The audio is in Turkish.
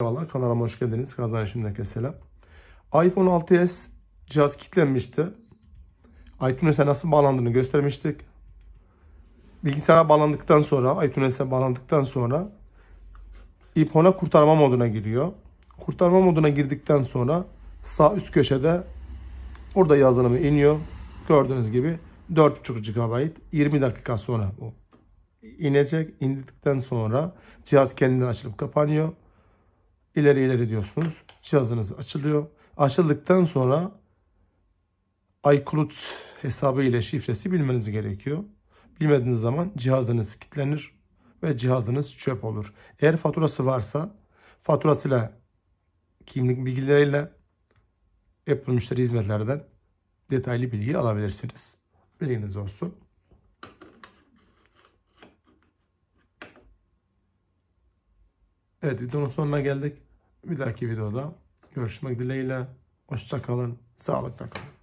Merhabalar kanalıma hoş geldiniz. Kazan şimdiki selam. iPhone 6s cihaz kilitlenmişti. iTunes'e nasıl bağlandığını göstermiştik. Bilgisayara bağlandıktan sonra, iTunes'e bağlandıktan sonra iPhone'a kurtarma moduna giriyor. Kurtarma moduna girdikten sonra sağ üst köşede orada yazılımı iniyor. Gördüğünüz gibi 4.5 GB 20 dakika sonra bu inecek. İndikten sonra cihaz kendini açılıp kapanıyor ileri ileri diyorsunuz. Cihazınız açılıyor. Açıldıktan sonra iCloud hesabı ile şifresi bilmeniz gerekiyor. Bilmediğiniz zaman cihazınız kilitlenir ve cihazınız çöp olur. Eğer faturası varsa faturasıyla kimlik bilgileriyle Apple müşteri hizmetlerden detaylı bilgi alabilirsiniz. Bilginiz olsun. Evet videonun sonuna geldik. Bir dahaki videoda görüşmek dileğiyle. Hoşçakalın. Sağlıkla kalın.